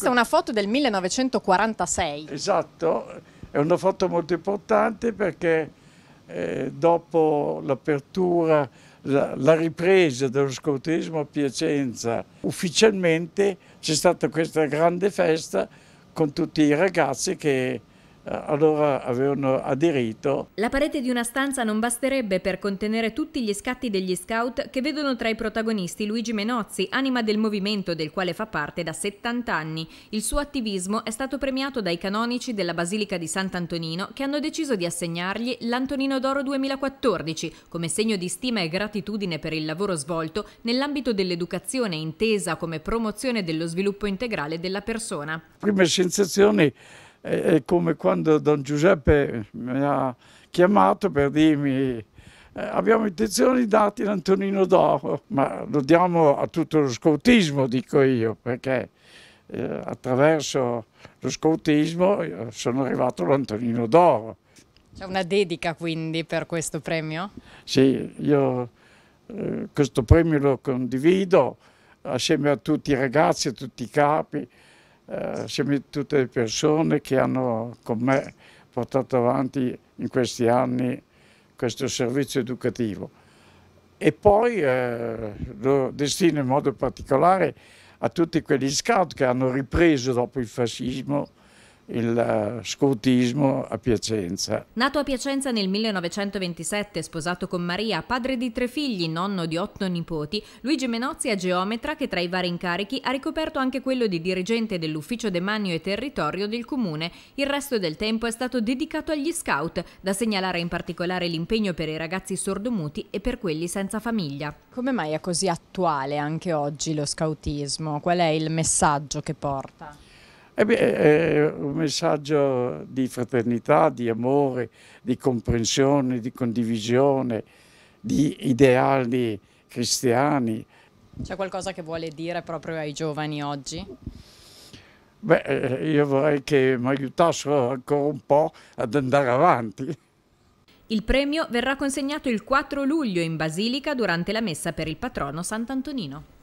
Questa è una foto del 1946. Esatto, è una foto molto importante perché eh, dopo l'apertura, la, la, ripresa dello scoutismo a Piacenza, ufficialmente c'è stata questa grande festa con tutti i ragazzi che eh, allora avevano aderito. La parete di una stanza non basterebbe per contenere tutti gli scatti degli scout che vedono tra i protagonisti Luigi Menozzi, anima del movimento del quale fa parte da 70 anni. Il suo attivismo è stato premiato dai canonici della Basilica di Sant'Antonino che hanno deciso di assegnargli l'Antonino d'Oro 2014 come segno di stima e gratitudine per il lavoro svolto nell'ambito dell'educazione intesa come promozione dello sviluppo integrale della persona. Prime sensazioni è, come quando Don Giuseppe mi ha chiamato per dirmi eh, abbiamo intenzione di darti l'Antonino d'Oro, ma lo diamo a tutto lo scoutismo, dico io, perché eh, attraverso lo scoutismo eh, sono arrivato l'Antonino d'Oro. C'è una dedica quindi per questo premio? Sì, io eh, questo premio lo condivido assieme a tutti i ragazzi, a tutti i capi, eh, siamo tutte le persone che hanno con me portato avanti in questi anni questo servizio educativo. E poi eh, lo destino in modo particolare a tutti quegli scout che hanno ripreso dopo il fascismo il eh, scoutismo a Piacenza. Nato a Piacenza nel 1927, sposato con Maria, padre di tre figli, nonno di otto nipoti, Luigi Menozzi è geometra che tra i vari incarichi ha ricoperto anche quello di dirigente dell'ufficio demanio e territorio del comune. Il resto del tempo è stato dedicato agli scout, da segnalare in particolare l'impegno per i ragazzi sordomuti e per quelli senza famiglia. Come mai è così attuale anche oggi lo scoutismo? Qual è il messaggio che porta? E eh beh, è un messaggio di fraternità, di amore, di comprensione, di condivisione, di ideali cristiani. C'è qualcosa che vuole dire proprio ai giovani oggi? Beh, eh, io vorrei che mi aiutassero ancora un po' ad andare avanti. Il premio verrà consegnato il 4 luglio in Basilica durante la messa per il patrono Sant'Antonino.